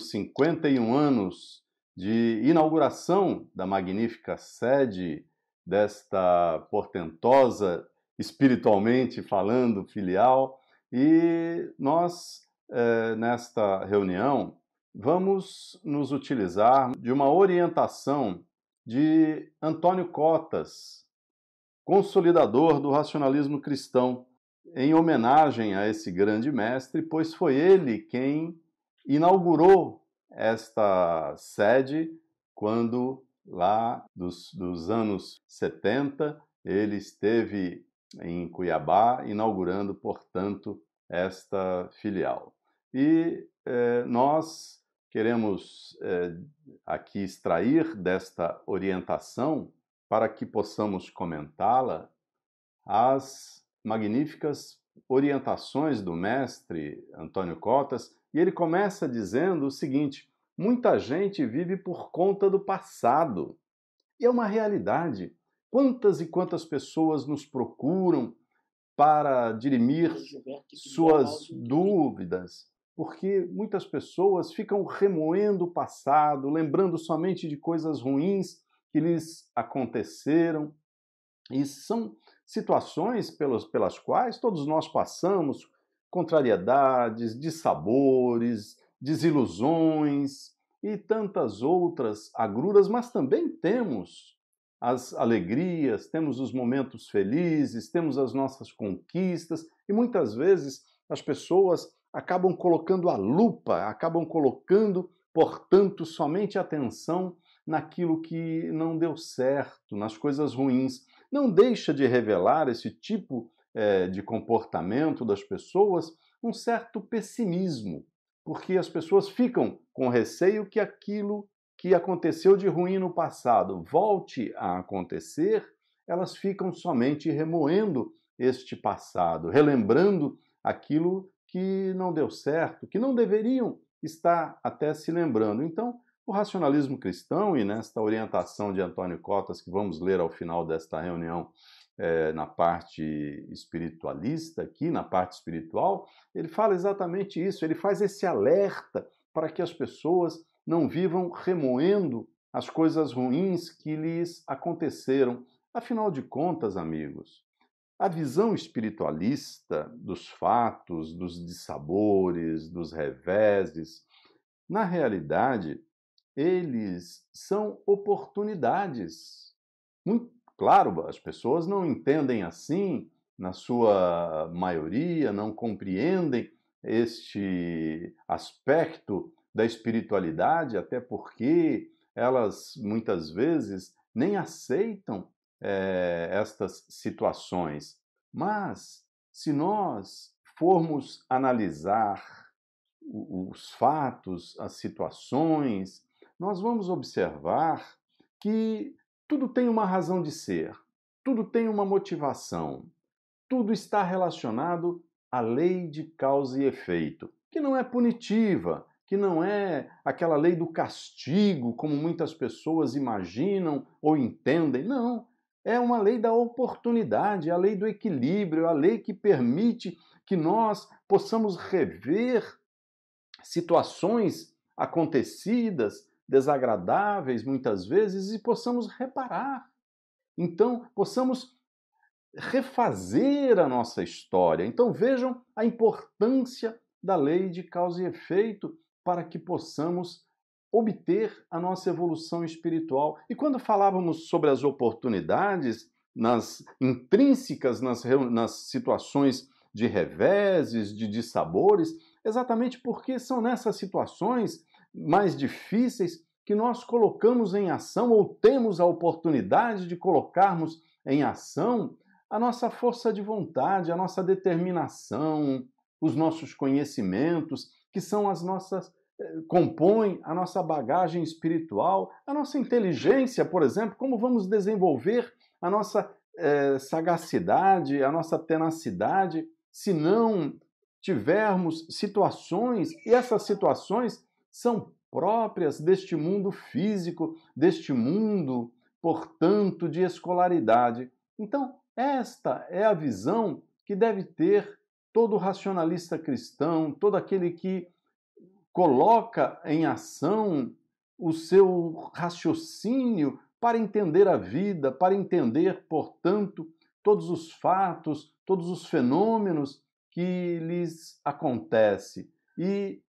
dos 51 anos de inauguração da magnífica sede desta portentosa, espiritualmente falando, filial. E nós, eh, nesta reunião, vamos nos utilizar de uma orientação de Antônio Cotas, consolidador do racionalismo cristão, em homenagem a esse grande mestre, pois foi ele quem inaugurou esta sede quando, lá dos, dos anos 70, ele esteve em Cuiabá, inaugurando, portanto, esta filial. E eh, nós queremos eh, aqui extrair desta orientação, para que possamos comentá-la, as magníficas orientações do mestre Antônio Cotas e ele começa dizendo o seguinte: muita gente vive por conta do passado. E é uma realidade. Quantas e quantas pessoas nos procuram para dirimir suas dúvidas, porque muitas pessoas ficam remoendo o passado, lembrando somente de coisas ruins que lhes aconteceram. E são situações pelas, pelas quais todos nós passamos, contrariedades, dissabores, desilusões e tantas outras agruras, mas também temos as alegrias, temos os momentos felizes, temos as nossas conquistas e muitas vezes as pessoas acabam colocando a lupa, acabam colocando, portanto, somente atenção naquilo que não deu certo, nas coisas ruins. Não deixa de revelar esse tipo é, de comportamento das pessoas um certo pessimismo, porque as pessoas ficam com receio que aquilo que aconteceu de ruim no passado volte a acontecer, elas ficam somente remoendo este passado, relembrando aquilo que não deu certo, que não deveriam estar até se lembrando. Então, o racionalismo cristão, e nesta orientação de Antônio Cotas, que vamos ler ao final desta reunião, é, na parte espiritualista, aqui na parte espiritual, ele fala exatamente isso. Ele faz esse alerta para que as pessoas não vivam remoendo as coisas ruins que lhes aconteceram. Afinal de contas, amigos, a visão espiritualista dos fatos, dos dissabores, dos reveses, na realidade, eles são oportunidades. Muito Claro, as pessoas não entendem assim, na sua maioria, não compreendem este aspecto da espiritualidade, até porque elas muitas vezes nem aceitam é, estas situações. Mas, se nós formos analisar os fatos, as situações, nós vamos observar que tudo tem uma razão de ser, tudo tem uma motivação, tudo está relacionado à lei de causa e efeito, que não é punitiva, que não é aquela lei do castigo, como muitas pessoas imaginam ou entendem. Não. É uma lei da oportunidade, é a lei do equilíbrio, é a lei que permite que nós possamos rever situações acontecidas, desagradáveis muitas vezes e possamos reparar. Então, possamos refazer a nossa história. Então, vejam a importância da lei de causa e efeito para que possamos obter a nossa evolução espiritual. E quando falávamos sobre as oportunidades nas intrínsecas nas, nas situações de reveses, de dissabores, exatamente porque são nessas situações mais difíceis que nós colocamos em ação ou temos a oportunidade de colocarmos em ação a nossa força de vontade, a nossa determinação, os nossos conhecimentos, que são as nossas eh, compõem a nossa bagagem espiritual, a nossa inteligência, por exemplo, como vamos desenvolver a nossa eh, sagacidade, a nossa tenacidade, se não tivermos situações, e essas situações são próprias deste mundo físico, deste mundo, portanto, de escolaridade. Então, esta é a visão que deve ter todo racionalista cristão, todo aquele que coloca em ação o seu raciocínio para entender a vida, para entender, portanto, todos os fatos, todos os fenômenos que lhes acontece. E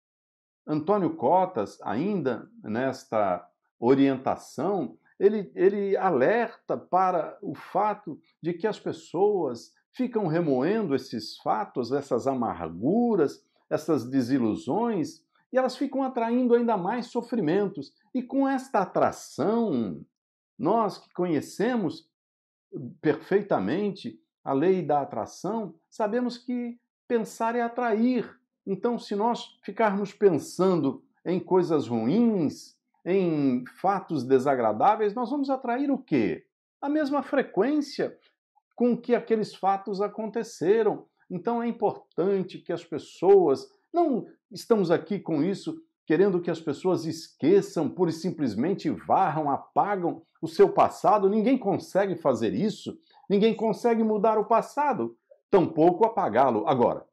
Antônio Cotas, ainda nesta orientação, ele, ele alerta para o fato de que as pessoas ficam remoendo esses fatos, essas amarguras, essas desilusões, e elas ficam atraindo ainda mais sofrimentos. E com esta atração, nós que conhecemos perfeitamente a lei da atração, sabemos que pensar é atrair. Então, se nós ficarmos pensando em coisas ruins, em fatos desagradáveis, nós vamos atrair o quê? A mesma frequência com que aqueles fatos aconteceram. Então é importante que as pessoas, não estamos aqui com isso querendo que as pessoas esqueçam, pura e simplesmente varram, apagam o seu passado. Ninguém consegue fazer isso, ninguém consegue mudar o passado, tampouco apagá-lo. Agora,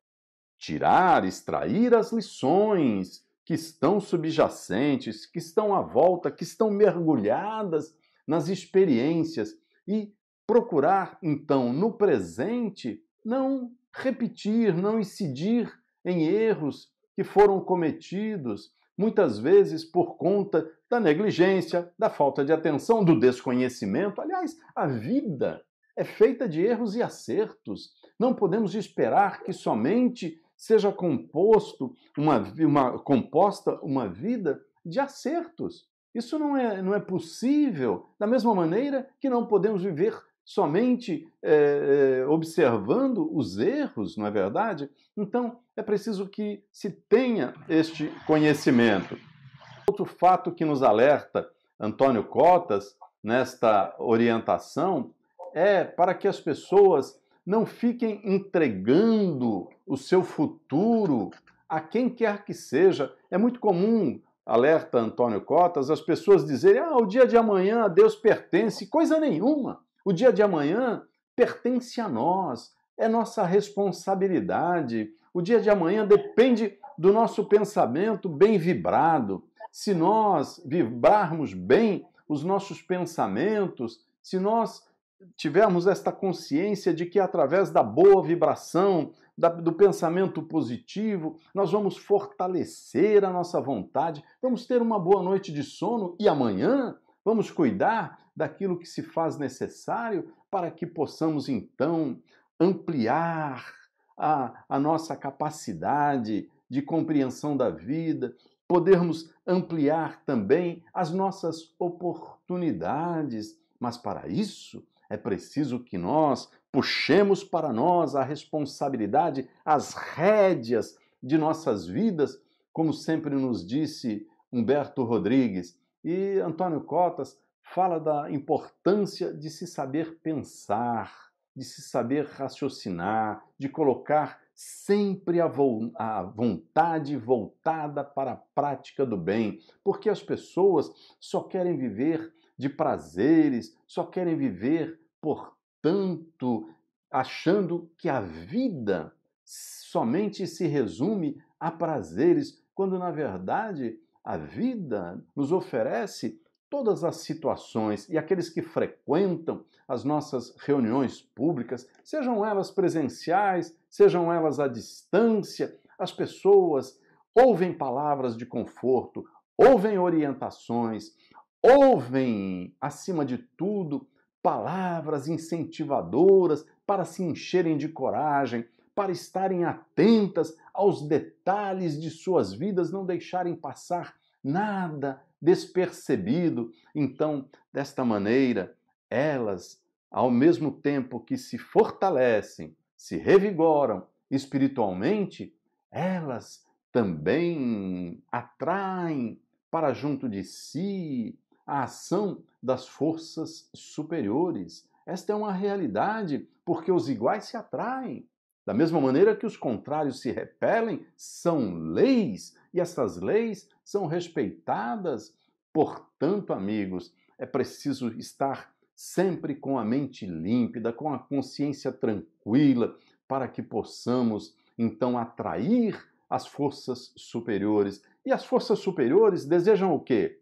tirar, extrair as lições que estão subjacentes, que estão à volta, que estão mergulhadas nas experiências e procurar, então, no presente, não repetir, não incidir em erros que foram cometidos, muitas vezes por conta da negligência, da falta de atenção, do desconhecimento. Aliás, a vida é feita de erros e acertos. Não podemos esperar que somente seja composto uma, uma, composta uma vida de acertos. Isso não é, não é possível, da mesma maneira que não podemos viver somente é, é, observando os erros, não é verdade? Então, é preciso que se tenha este conhecimento. Outro fato que nos alerta Antônio Cotas nesta orientação é para que as pessoas não fiquem entregando o seu futuro a quem quer que seja. É muito comum, alerta Antônio Cotas, as pessoas dizerem: ah, o dia de amanhã a Deus pertence. Coisa nenhuma. O dia de amanhã pertence a nós, é nossa responsabilidade. O dia de amanhã depende do nosso pensamento bem vibrado. Se nós vibrarmos bem os nossos pensamentos, se nós tivermos esta consciência de que através da boa vibração, da, do pensamento positivo, nós vamos fortalecer a nossa vontade, vamos ter uma boa noite de sono e amanhã vamos cuidar daquilo que se faz necessário para que possamos então ampliar a, a nossa capacidade de compreensão da vida, podermos ampliar também as nossas oportunidades. Mas para isso, é preciso que nós puxemos para nós a responsabilidade, as rédeas de nossas vidas, como sempre nos disse Humberto Rodrigues. E Antônio Cotas fala da importância de se saber pensar, de se saber raciocinar, de colocar sempre a, vo a, vontade voltada para a prática do bem, porque as pessoas só querem viver de prazeres, só querem viver, portanto, achando que a vida somente se resume a prazeres, quando na verdade a vida nos oferece todas as situações e aqueles que frequentam as nossas reuniões públicas, sejam elas presenciais, sejam elas à distância, as pessoas ouvem palavras de conforto, ouvem orientações, ouvem, acima de tudo, palavras incentivadoras para se encherem de coragem, para estarem atentas aos detalhes de suas vidas, não deixarem passar nada despercebido. Então, desta maneira, elas, ao mesmo tempo que se fortalecem, se revigoram espiritualmente, elas também atraem para junto de si a ação das forças superiores. Esta é uma realidade, porque os iguais se atraem. Da mesma maneira que os contrários se repelem, são leis, e estas leis são respeitadas. Portanto, amigos, é preciso estar sempre com a mente límpida, com a consciência tranquila, para que possamos então atrair as forças superiores. E as forças superiores desejam o quê?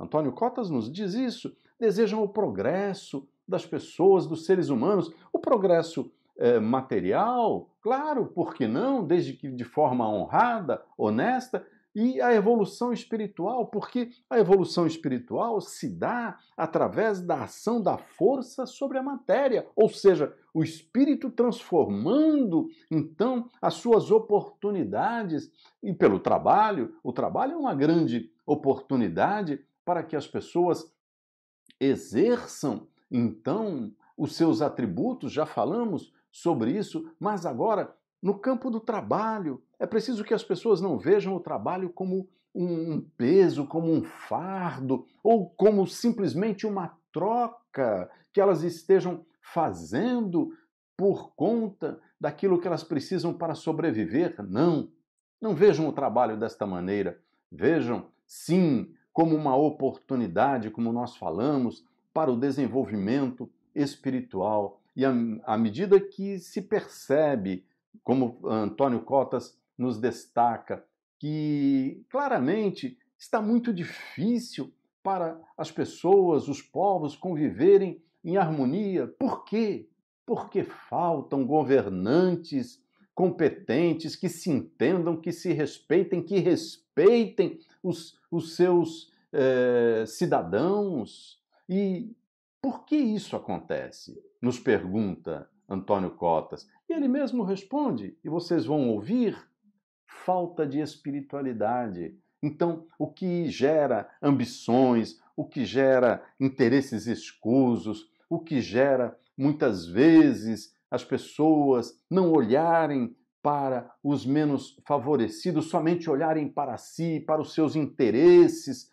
Antônio Cotas nos diz isso, desejam o progresso das pessoas, dos seres humanos, o progresso eh, material, claro, por que não, desde que de forma honrada, honesta, e a evolução espiritual, porque a evolução espiritual se dá através da ação da força sobre a matéria, ou seja, o espírito transformando então as suas oportunidades e pelo trabalho, o trabalho é uma grande oportunidade para que as pessoas exerçam então os seus atributos, já falamos sobre isso, mas agora no campo do trabalho. É preciso que as pessoas não vejam o trabalho como um peso, como um fardo, ou como simplesmente uma troca que elas estejam fazendo por conta daquilo que elas precisam para sobreviver. Não. Não vejam o trabalho desta maneira. Vejam, sim, como uma oportunidade, como nós falamos, para o desenvolvimento espiritual. E à medida que se percebe, como Antônio Cotas nos destaca, que claramente está muito difícil para as pessoas, os povos conviverem em harmonia. Por quê? Porque faltam governantes competentes, que se entendam, que se respeitem, que respeitem os, os seus eh, cidadãos. E por que isso acontece? Nos pergunta Antônio Cotas. E ele mesmo responde, e vocês vão ouvir: falta de espiritualidade. Então, o que gera ambições, o que gera interesses escusos, o que gera muitas vezes as pessoas, não olharem para os menos favorecidos, somente olharem para si, para os seus interesses,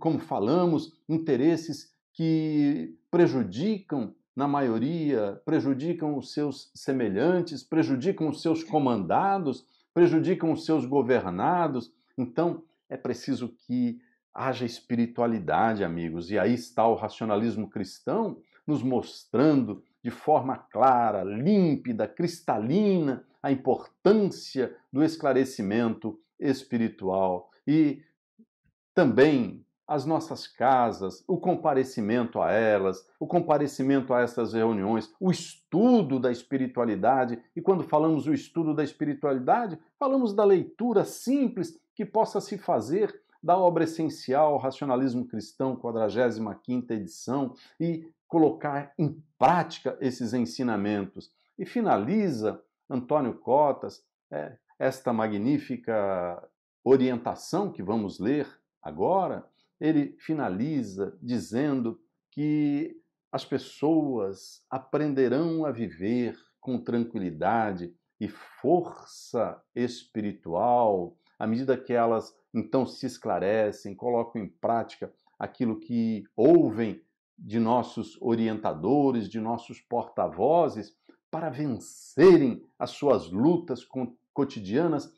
como falamos, interesses que prejudicam, na maioria, prejudicam os seus semelhantes, prejudicam os seus comandados, prejudicam os seus governados. Então, é preciso que haja espiritualidade, amigos, e aí está o racionalismo cristão nos mostrando de forma clara, límpida, cristalina, a importância do esclarecimento espiritual e também as nossas casas, o comparecimento a elas, o comparecimento a essas reuniões, o estudo da espiritualidade. E quando falamos o estudo da espiritualidade, falamos da leitura simples que possa se fazer da obra essencial Racionalismo Cristão, 45ª edição, e colocar em prática esses ensinamentos. E finaliza Antônio Cotas é, esta magnífica orientação que vamos ler agora. Ele finaliza dizendo que as pessoas aprenderão a viver com tranquilidade e força espiritual à medida que elas então se esclarecem, colocam em prática aquilo que ouvem de nossos orientadores, de nossos porta-vozes, para vencerem as suas lutas cotidianas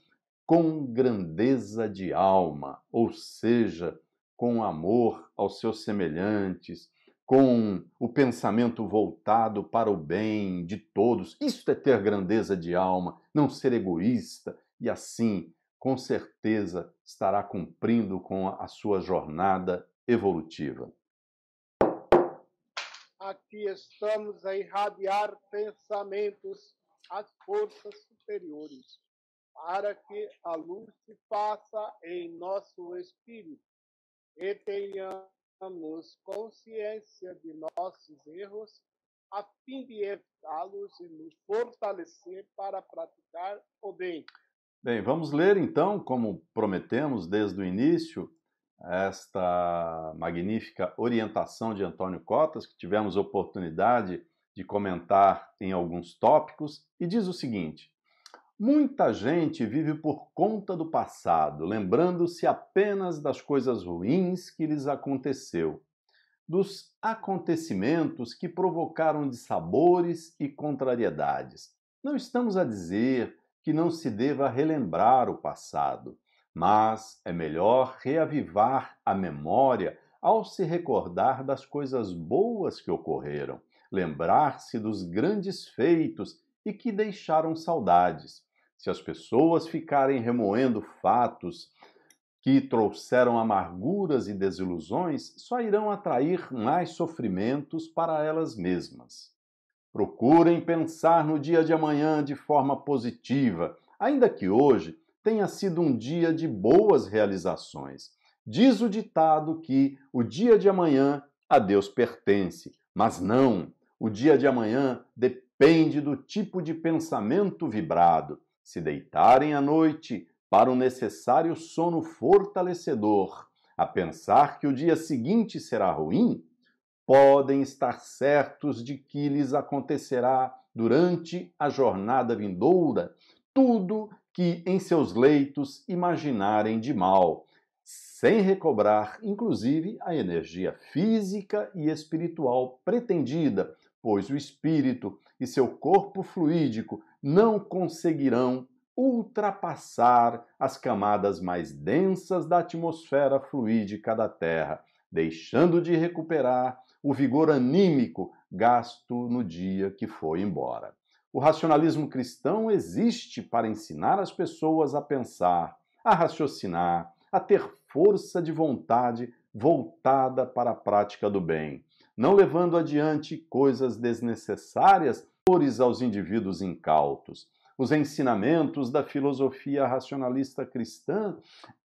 com grandeza de alma, ou seja, com amor aos seus semelhantes, com o pensamento voltado para o bem de todos. Isso é ter grandeza de alma, não ser egoísta, e assim, com certeza, estará cumprindo com a sua jornada evolutiva aqui estamos a irradiar pensamentos às forças superiores, para que a luz se faça em nosso espírito e tenhamos consciência de nossos erros, a fim de evitá-los e nos fortalecer para praticar o bem. Bem, vamos ler então, como prometemos desde o início, esta magnífica orientação de Antônio Cotas, que tivemos oportunidade de comentar em alguns tópicos, e diz o seguinte: Muita gente vive por conta do passado, lembrando-se apenas das coisas ruins que lhes aconteceu, dos acontecimentos que provocaram dissabores e contrariedades. Não estamos a dizer que não se deva relembrar o passado, mas é melhor reavivar a memória ao se recordar das coisas boas que ocorreram, lembrar-se dos grandes feitos e que deixaram saudades. Se as pessoas ficarem remoendo fatos que trouxeram amarguras e desilusões, só irão atrair mais sofrimentos para elas mesmas. Procurem pensar no dia de amanhã de forma positiva, ainda que hoje tenha sido um dia de boas realizações. Diz o ditado que o dia de amanhã a Deus pertence, mas não, o dia de amanhã depende do tipo de pensamento vibrado. Se deitarem à noite para o necessário sono fortalecedor, a pensar que o dia seguinte será ruim, podem estar certos de que lhes acontecerá durante a jornada vindoura tudo que em seus leitos imaginarem de mal, sem recobrar, inclusive, a energia física e espiritual pretendida, pois o espírito e seu corpo fluídico não conseguirão ultrapassar as camadas mais densas da atmosfera fluídica da Terra, deixando de recuperar o vigor anímico gasto no dia que foi embora. O racionalismo cristão existe para ensinar as pessoas a pensar, a raciocinar, a ter força de vontade voltada para a prática do bem, não levando adiante coisas desnecessárias dores aos indivíduos incautos. Os ensinamentos da filosofia racionalista cristã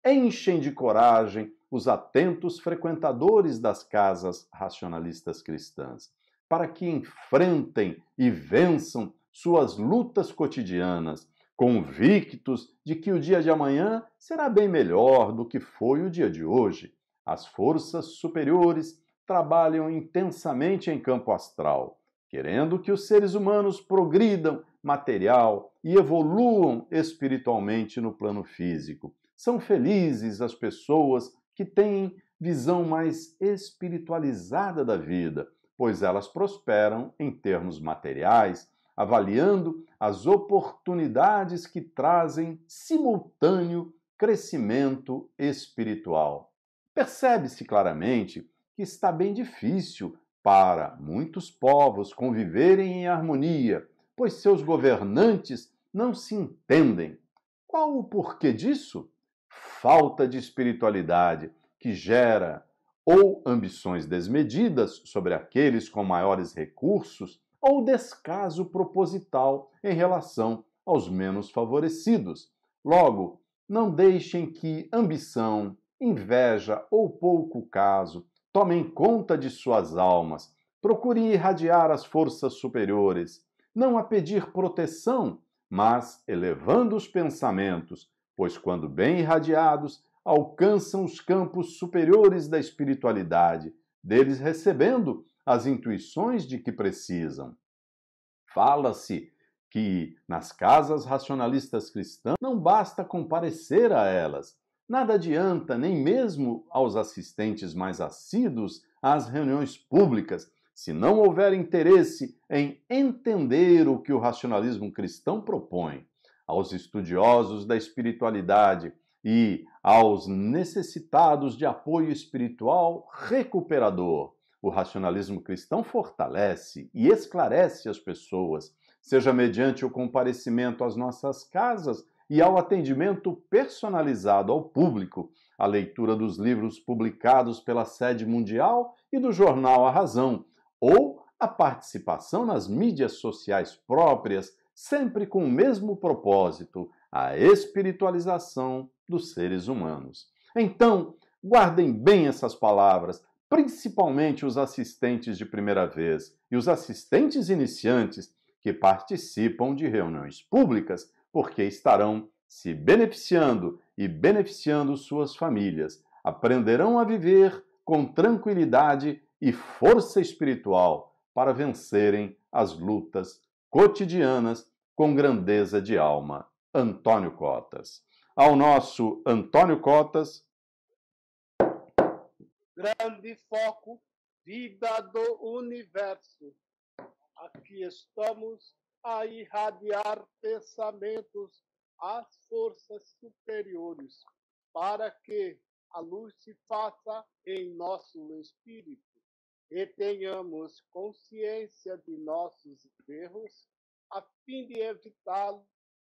enchem de coragem os atentos frequentadores das casas racionalistas cristãs, para que enfrentem e vençam suas lutas cotidianas, convictos de que o dia de amanhã será bem melhor do que foi o dia de hoje. As forças superiores trabalham intensamente em campo astral, querendo que os seres humanos progridam material e evoluam espiritualmente no plano físico. São felizes as pessoas que têm visão mais espiritualizada da vida, pois elas prosperam em termos materiais avaliando as oportunidades que trazem simultâneo crescimento espiritual. Percebe-se claramente que está bem difícil para muitos povos conviverem em harmonia, pois seus governantes não se entendem. Qual o porquê disso? Falta de espiritualidade, que gera ou ambições desmedidas sobre aqueles com maiores recursos ou descaso proposital em relação aos menos favorecidos. Logo, não deixem que ambição, inveja ou pouco caso tomem conta de suas almas. Procurem irradiar as forças superiores, não a pedir proteção, mas elevando os pensamentos, pois quando bem irradiados, alcançam os campos superiores da espiritualidade deles recebendo as intuições de que precisam. Fala-se que nas casas racionalistas cristãs não basta comparecer a elas, nada adianta nem mesmo aos assistentes mais assíduos às reuniões públicas, se não houver interesse em entender o que o racionalismo cristão propõe. Aos estudiosos da espiritualidade, e aos necessitados de apoio espiritual recuperador. O racionalismo cristão fortalece e esclarece as pessoas, seja mediante o comparecimento às nossas casas e ao atendimento personalizado ao público, a leitura dos livros publicados pela sede mundial e do jornal A Razão, ou a participação nas mídias sociais próprias, sempre com o mesmo propósito, a espiritualização dos seres humanos. Então, guardem bem essas palavras, principalmente os assistentes de primeira vez e os assistentes iniciantes que participam de reuniões públicas, porque estarão se beneficiando e beneficiando suas famílias. Aprenderão a viver com tranquilidade e força espiritual para vencerem as lutas cotidianas com grandeza de alma Antônio Cotas. Ao nosso Antônio Cotas. Grande foco, vida do universo. Aqui estamos a irradiar pensamentos às forças superiores, para que a luz se faça em nosso espírito e tenhamos consciência de nossos erros, a fim de evitá-los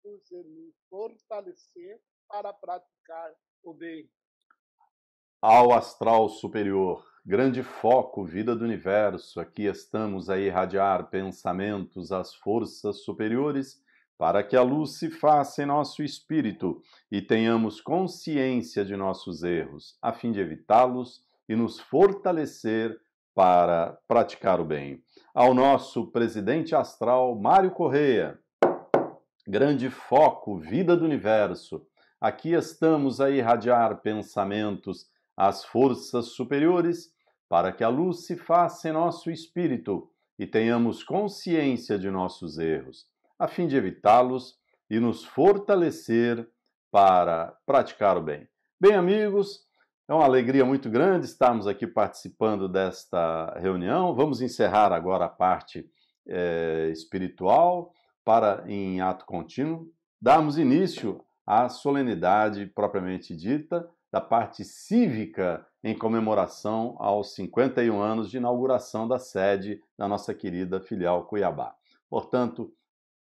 pois nos fortalecer para praticar o bem. Ao astral superior, grande foco, vida do universo, aqui estamos a irradiar pensamentos às forças superiores para que a luz se faça em nosso espírito e tenhamos consciência de nossos erros, a fim de evitá-los e nos fortalecer para praticar o bem. Ao nosso presidente astral, Mário Correia, Grande foco, vida do universo. Aqui estamos a irradiar pensamentos às forças superiores para que a luz se faça em nosso espírito e tenhamos consciência de nossos erros, a fim de evitá-los e nos fortalecer para praticar o bem. Bem, amigos, é uma alegria muito grande estarmos aqui participando desta reunião. Vamos encerrar agora a parte é, espiritual para, em ato contínuo, darmos início à solenidade propriamente dita da parte cívica em comemoração aos 51 anos de inauguração da sede da nossa querida filial Cuiabá. Portanto,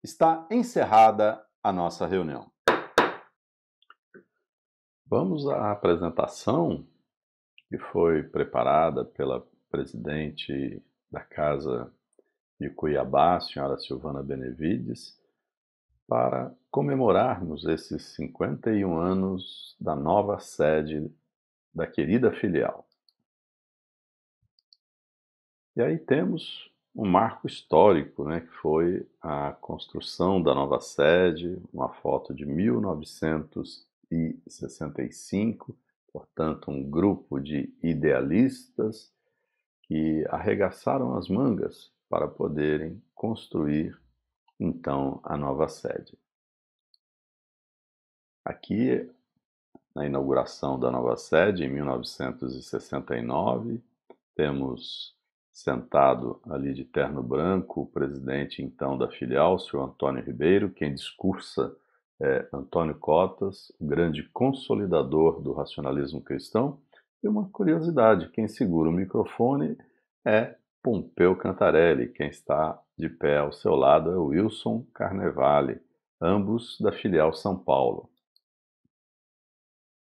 está encerrada a nossa reunião. Vamos à apresentação que foi preparada pela presidente da Casa de Cuiabá, senhora Silvana Benevides, para comemorarmos esses 51 anos da nova sede da querida filial. E aí temos um marco histórico, né, que foi a construção da nova sede, uma foto de 1965, portanto, um grupo de idealistas que arregaçaram as mangas para poderem construir então a nova sede. Aqui, na inauguração da nova sede, em 1969, temos sentado ali de terno branco o presidente então da filial, o senhor Antônio Ribeiro, quem discursa é Antônio Cotas, o grande consolidador do racionalismo cristão. E uma curiosidade: quem segura o microfone é Pompeu Cantarelli. Quem está de pé ao seu lado é o Wilson Carnevale, ambos da filial São Paulo.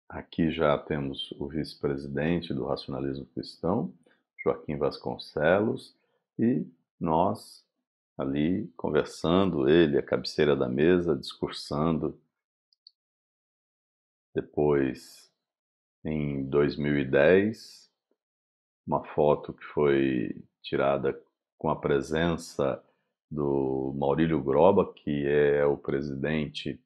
Aqui já temos o vice-presidente do Racionalismo Cristão, Joaquim Vasconcelos, e nós ali conversando, ele à cabeceira da mesa, discursando. Depois, em 2010, uma foto que foi tirada com a presença do Maurílio Groba, que é o presidente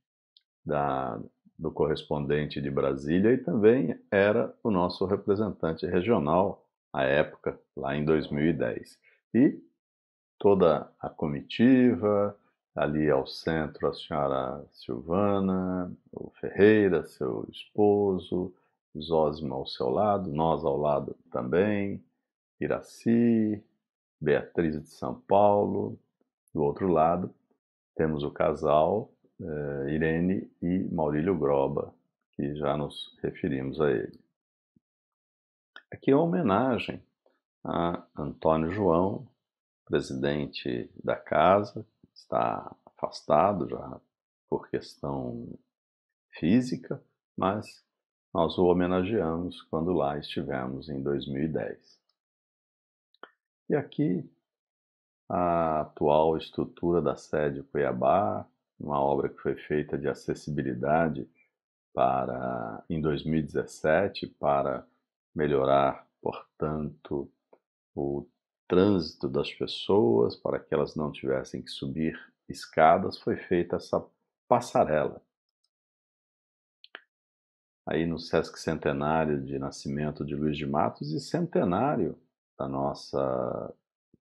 da, do correspondente de Brasília e também era o nosso representante regional à época, lá em 2010. E toda a comitiva, ali ao centro a senhora Silvana, o Ferreira, seu esposo, Zósima ao seu lado, nós ao lado também, Iraci, Beatriz de São Paulo. Do outro lado, temos o casal eh, Irene e Maurílio Groba, que já nos referimos a ele. Aqui é uma homenagem a Antônio João, presidente da casa, está afastado já por questão física, mas nós o homenageamos quando lá estivemos em 2010. E aqui a atual estrutura da sede Cuiabá, uma obra que foi feita de acessibilidade para em 2017 para melhorar, portanto, o trânsito das pessoas para que elas não tivessem que subir escadas, foi feita essa passarela. Aí no Sesc Centenário de Nascimento de Luiz de Matos e Centenário da nossa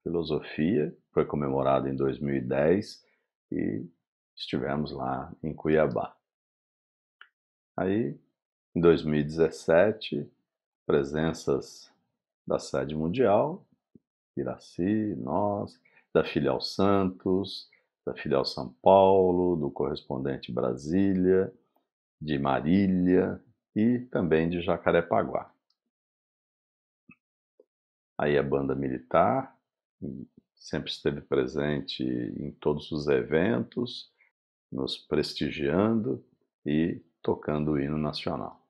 filosofia, foi comemorado em 2010 e estivemos lá em Cuiabá. Aí, em 2017, presenças da sede mundial, Iraci, nós, da filial Santos, da filial São Paulo, do correspondente Brasília, de Marília e também de Jacarepaguá aí a banda militar, sempre esteve presente em todos os eventos, nos prestigiando e tocando o hino nacional.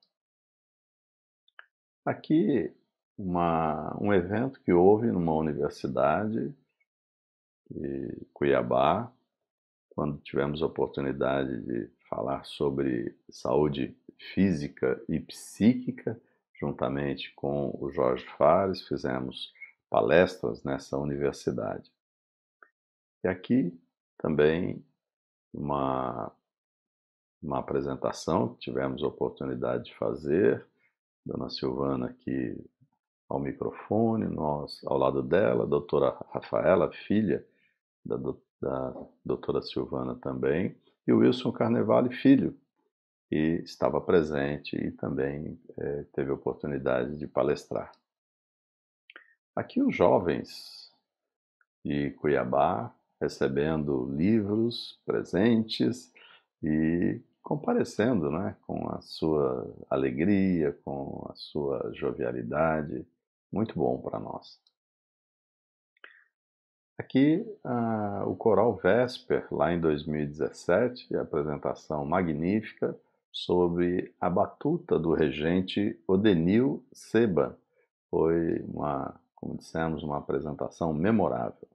Aqui, uma, um evento que houve numa universidade, Cuiabá, quando tivemos a oportunidade de falar sobre saúde física e psíquica, juntamente com o Jorge Fares, fizemos palestras nessa universidade. E aqui também uma, uma apresentação que tivemos a oportunidade de fazer, Dona Silvana aqui ao microfone, nós ao lado dela, a doutora Rafaela, filha da, da doutora Silvana também, e o Wilson Carnevale Filho, e estava presente e também é, teve oportunidade de palestrar. Aqui os jovens de Cuiabá recebendo livros, presentes e comparecendo né, com a sua alegria, com a sua jovialidade. Muito bom para nós. Aqui o Coral Vesper, lá em 2017, apresentação magnífica sob a batuta do regente Odenil Seba. Foi uma, como dissemos, uma apresentação memorável.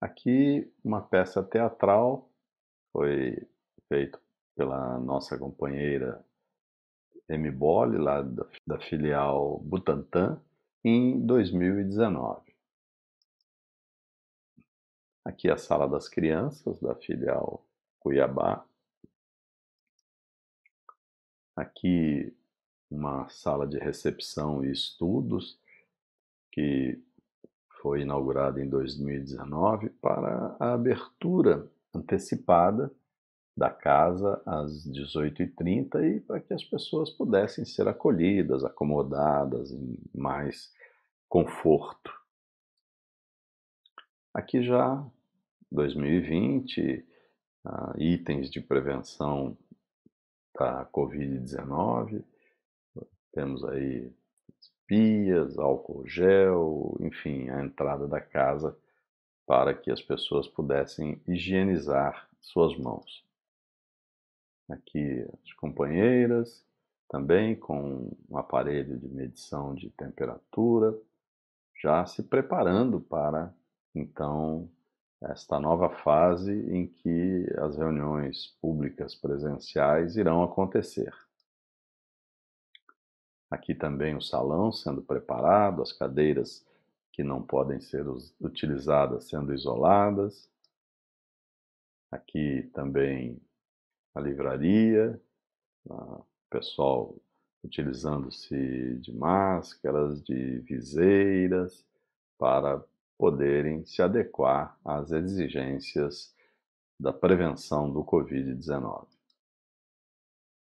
Aqui uma peça teatral foi feita pela nossa companheira M. Bolle, lá da, da filial Butantan, em 2019. Aqui a sala das crianças da filial Cuiabá, Aqui, uma sala de recepção e estudos que foi inaugurada em 2019 para a abertura antecipada da casa às 18h30 e para que as pessoas pudessem ser acolhidas, acomodadas em mais conforto. Aqui já 2020, ah, itens de prevenção da tá? Covid-19. Temos aí espias álcool gel, enfim, a entrada da casa para que as pessoas pudessem higienizar suas mãos. Aqui as companheiras, também com um aparelho de medição de temperatura, já se preparando para então esta nova fase em que as reuniões públicas presenciais irão acontecer. Aqui também o salão sendo preparado, as cadeiras que não podem ser utilizadas sendo isoladas. Aqui também a livraria, o pessoal utilizando-se de máscaras, de viseiras, para poderem se adequar às exigências da prevenção do Covid-19.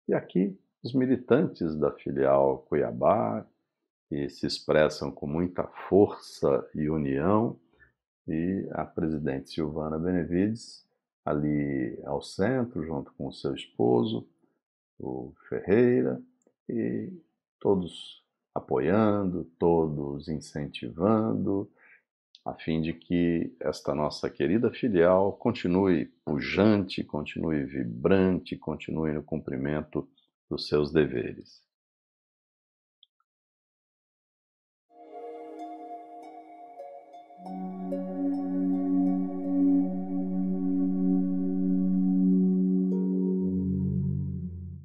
E aqui, os militantes da filial Cuiabá, que se expressam com muita força e união, e a presidente Silvana Benevides, ali ao centro, junto com o seu esposo, o Ferreira, e todos apoiando, todos incentivando, a fim de que esta nossa querida filial continue pujante, continue vibrante, continue no cumprimento dos seus deveres.